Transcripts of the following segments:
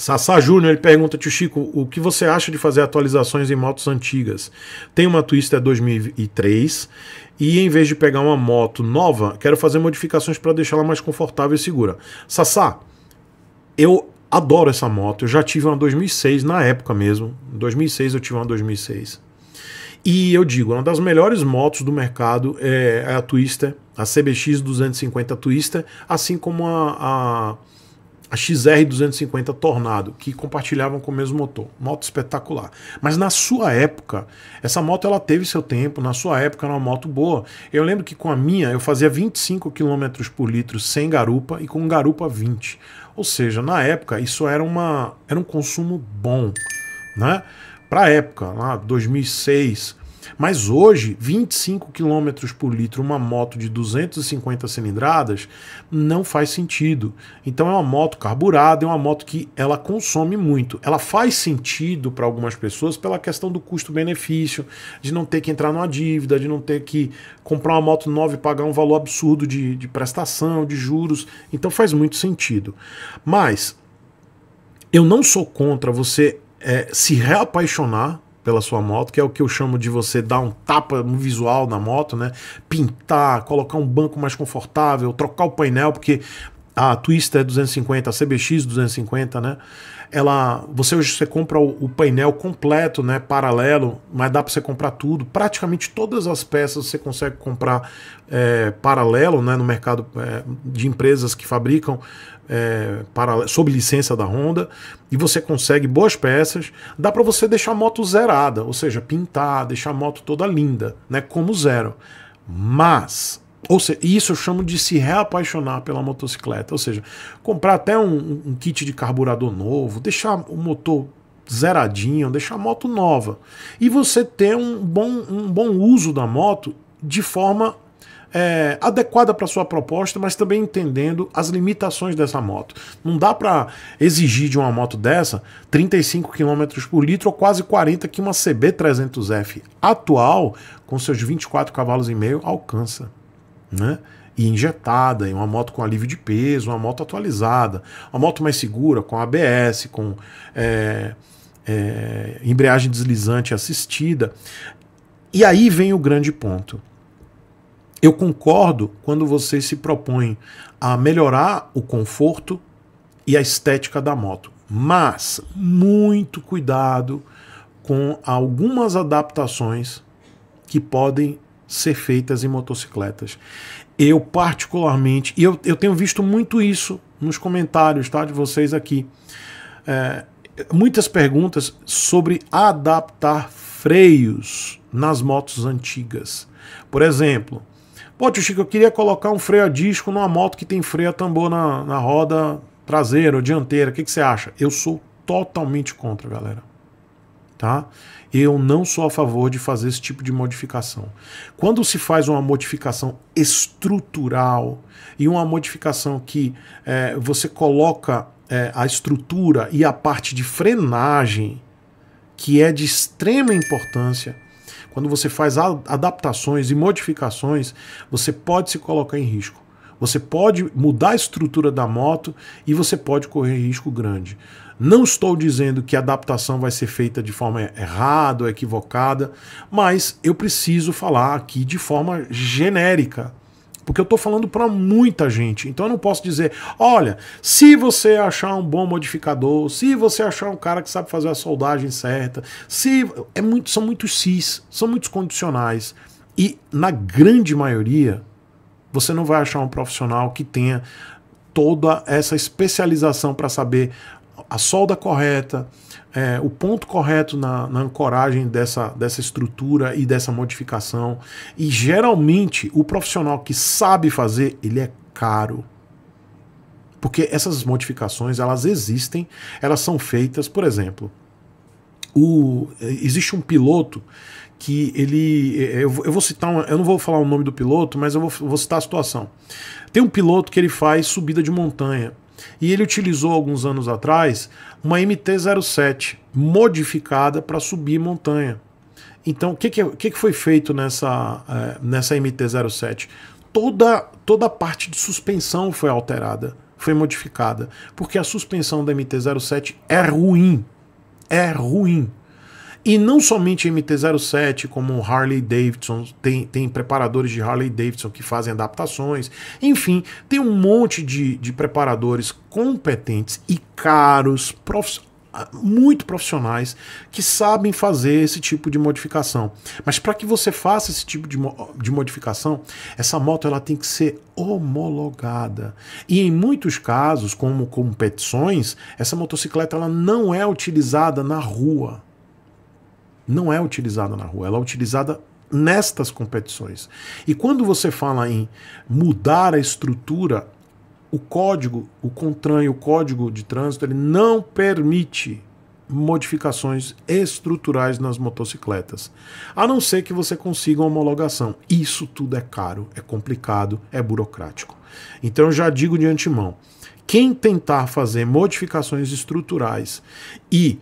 Sassá Júnior ele pergunta, tio Chico, o que você acha de fazer atualizações em motos antigas? Tem uma Twister é 2003 e em vez de pegar uma moto nova, quero fazer modificações para deixá-la mais confortável e segura. Sassá, eu adoro essa moto, eu já tive uma 2006 na época mesmo. Em 2006 eu tive uma 2006. E eu digo, uma das melhores motos do mercado é a Twister, a CBX 250 Twister, assim como a, a a XR250 Tornado, que compartilhavam com o mesmo motor. Moto espetacular. Mas na sua época, essa moto ela teve seu tempo, na sua época era uma moto boa. Eu lembro que com a minha eu fazia 25 km por litro sem garupa e com garupa 20. Ou seja, na época isso era, uma, era um consumo bom, né? Para época, lá 2006, mas hoje, 25 km por litro, uma moto de 250 cilindradas, não faz sentido. Então é uma moto carburada, é uma moto que ela consome muito. Ela faz sentido para algumas pessoas pela questão do custo-benefício, de não ter que entrar numa dívida, de não ter que comprar uma moto nova e pagar um valor absurdo de, de prestação, de juros. Então faz muito sentido. Mas eu não sou contra você é, se reapaixonar pela sua moto, que é o que eu chamo de você dar um tapa no visual na moto, né? Pintar, colocar um banco mais confortável, trocar o painel, porque a Twister 250, é a CBX 250, né? ela você hoje você compra o, o painel completo, né, paralelo, mas dá para você comprar tudo. Praticamente todas as peças você consegue comprar é, paralelo, né, no mercado é, de empresas que fabricam é, para, sob licença da Honda e você consegue boas peças. Dá para você deixar a moto zerada, ou seja, pintar, deixar a moto toda linda, né, como zero. Mas ou seja, isso eu chamo de se reapaixonar pela motocicleta. Ou seja, comprar até um, um kit de carburador novo, deixar o motor zeradinho, deixar a moto nova. E você ter um bom, um bom uso da moto de forma é, adequada para sua proposta, mas também entendendo as limitações dessa moto. Não dá para exigir de uma moto dessa 35 km por litro ou quase 40 que uma CB300F atual, com seus 24 cavalos e meio, alcança né? E injetada, em uma moto com alívio de peso, uma moto atualizada, uma moto mais segura, com ABS, com é, é, embreagem deslizante assistida. E aí vem o grande ponto. Eu concordo quando você se propõe a melhorar o conforto e a estética da moto, mas muito cuidado com algumas adaptações que podem ser feitas em motocicletas. Eu, particularmente, e eu, eu tenho visto muito isso nos comentários tá, de vocês aqui. É, muitas perguntas sobre adaptar freios nas motos antigas. Por exemplo, pô, tio Chico, eu queria colocar um freio a disco numa moto que tem freio a tambor na, na roda traseira ou dianteira. O que, que você acha? Eu sou totalmente contra, galera tá? Eu não sou a favor de fazer esse tipo de modificação. Quando se faz uma modificação estrutural e uma modificação que é, você coloca é, a estrutura e a parte de frenagem, que é de extrema importância, quando você faz adaptações e modificações, você pode se colocar em risco. Você pode mudar a estrutura da moto e você pode correr risco grande. Não estou dizendo que a adaptação vai ser feita de forma errada ou equivocada, mas eu preciso falar aqui de forma genérica, porque eu estou falando para muita gente. Então eu não posso dizer, olha, se você achar um bom modificador, se você achar um cara que sabe fazer a soldagem certa, se é muito, são muitos cis, são muitos condicionais e na grande maioria você não vai achar um profissional que tenha toda essa especialização para saber a solda correta, é, o ponto correto na, na, ancoragem dessa, dessa estrutura e dessa modificação. E geralmente o profissional que sabe fazer, ele é caro. Porque essas modificações, elas existem, elas são feitas, por exemplo, o, existe um piloto que ele. É, é, eu, eu vou citar. eu não vou falar o nome do piloto, mas eu vou, vou citar a situação. Tem um piloto que ele faz subida de montanha. E ele utilizou alguns anos atrás uma MT-07 modificada para subir montanha. Então, o que, que, que, foi feito nessa, é, nessa MT-07? Toda, toda a parte de suspensão foi alterada, foi modificada, porque a suspensão da MT-07 é ruim. É ruim. E não somente MT-07, como Harley Davidson, tem, tem preparadores de Harley Davidson que fazem adaptações. Enfim, tem um monte de, de preparadores competentes e caros, prof, ah, muito profissionais, que sabem fazer esse tipo de modificação. Mas para que você faça esse tipo de, de modificação, essa moto ela tem que ser homologada. E em muitos casos, como competições, essa motocicleta ela não é utilizada na rua não é utilizada na rua, ela é utilizada nestas competições. E quando você fala em mudar a estrutura, o código, o CONTRAN e o código de trânsito, ele não permite modificações estruturais nas motocicletas. A não ser que você consiga uma homologação. Isso tudo é caro, é complicado, é burocrático. Então eu já digo de antemão, quem tentar fazer modificações estruturais e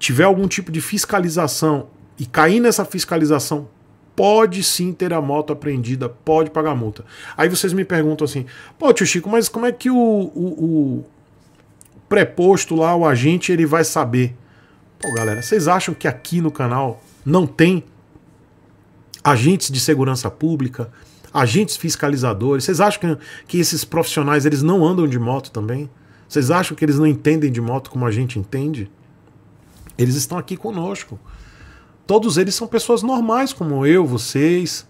tiver algum tipo de fiscalização e cair nessa fiscalização, pode sim ter a moto apreendida, pode pagar multa. Aí vocês me perguntam assim, pô, tio Chico, mas como é que o, o, o preposto lá, o agente, ele vai saber? Pô, galera, vocês acham que aqui no canal não tem agentes de segurança pública, agentes fiscalizadores? Vocês acham que, que esses profissionais eles não andam de moto também? Vocês acham que eles não entendem de moto como a gente entende? Eles estão aqui conosco. Todos eles são pessoas normais, como eu, vocês.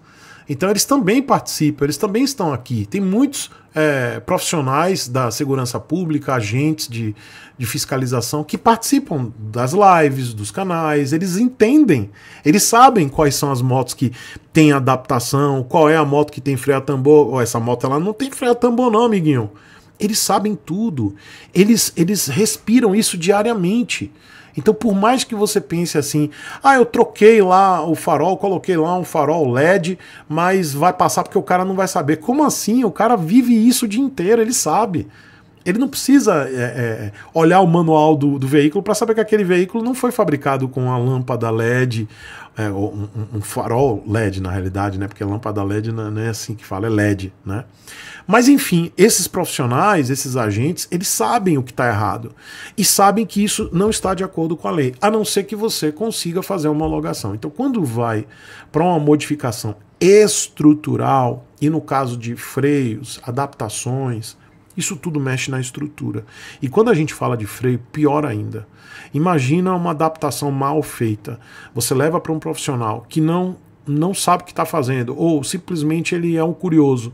Então eles também participam, eles também estão aqui. Tem muitos é, profissionais da segurança pública, agentes de, de fiscalização que participam das lives, dos canais, eles entendem, eles sabem quais são as motos que têm adaptação, qual é a moto que tem freio a tambor. Oh, essa moto ela não tem freio a tambor, não, amiguinho eles sabem tudo. Eles, eles respiram isso diariamente. Então, por mais que você pense assim, ah, eu troquei lá o farol, coloquei lá um farol LED, mas vai passar porque o cara não vai saber. Como assim? O cara vive isso o dia inteiro, ele sabe. Ele não precisa é, é, olhar o manual do, do veículo para saber que aquele veículo não foi fabricado com a lâmpada LED, é, um, um, farol LED na realidade, né? Porque a lâmpada LED não é assim que fala, é LED, né? Mas enfim, esses profissionais, esses agentes, eles sabem o que está errado e sabem que isso não está de acordo com a lei, a não ser que você consiga fazer uma homologação. Então, quando vai para uma modificação estrutural, e no caso de freios, adaptações, isso tudo mexe na estrutura. E quando a gente fala de freio, pior ainda. Imagina uma adaptação mal feita. Você leva para um profissional que não não sabe o que está fazendo, ou simplesmente ele é um curioso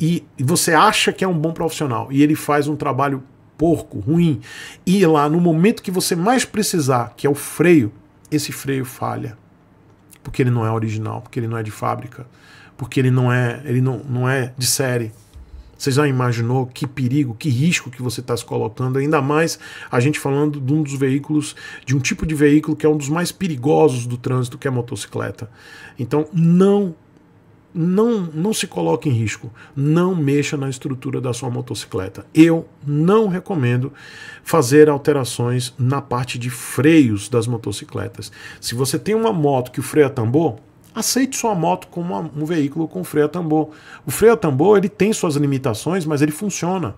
e você acha que é um bom profissional e ele faz um trabalho porco, ruim, e lá no momento que você mais precisar, que é o freio, esse freio falha. Porque ele não é original, porque ele não é de fábrica, porque ele não é, ele não, não é de série. Você já imaginou que perigo, que risco que você está se colocando? Ainda mais a gente falando de um dos veículos, de um tipo de veículo que é um dos mais perigosos do trânsito, que é a motocicleta. Então, não não, não se coloque em risco, não mexa na estrutura da sua motocicleta. Eu não recomendo fazer alterações na parte de freios das motocicletas. Se você tem uma moto que o freio é tambor, aceite sua moto como um veículo com freio a tambor. O freio a tambor ele tem suas limitações, mas ele funciona.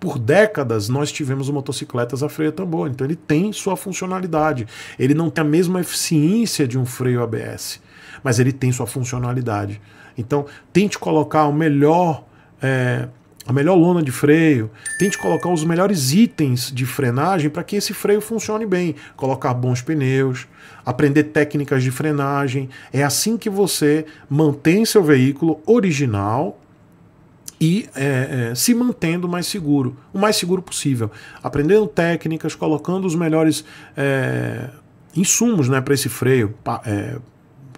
Por décadas nós tivemos motocicletas a freio a tambor, então ele tem sua funcionalidade. Ele não tem a mesma eficiência de um freio ABS, mas ele tem sua funcionalidade. Então, tente colocar o melhor. É, a melhor lona de freio, tente colocar os melhores itens de frenagem para que esse freio funcione bem, colocar bons pneus, aprender técnicas de frenagem. É assim que você mantém seu veículo original e é, é, se mantendo mais seguro, o mais seguro possível, aprendendo técnicas, colocando os melhores é, insumos né, para esse freio. É,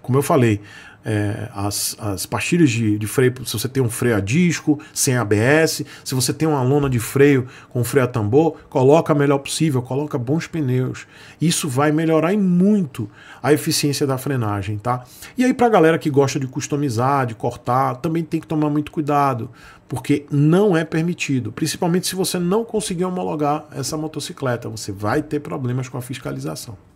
como eu falei, é, as, as pastilhas de, de, freio, se você tem um freio a disco, sem ABS, se você tem uma lona de freio com freio a tambor, coloca o melhor possível, coloca bons pneus. Isso vai melhorar muito a eficiência da frenagem, tá? E aí para a galera que gosta de customizar, de cortar, também tem que tomar muito cuidado, porque não é permitido, principalmente se você não conseguir homologar essa motocicleta, você vai ter problemas com a fiscalização.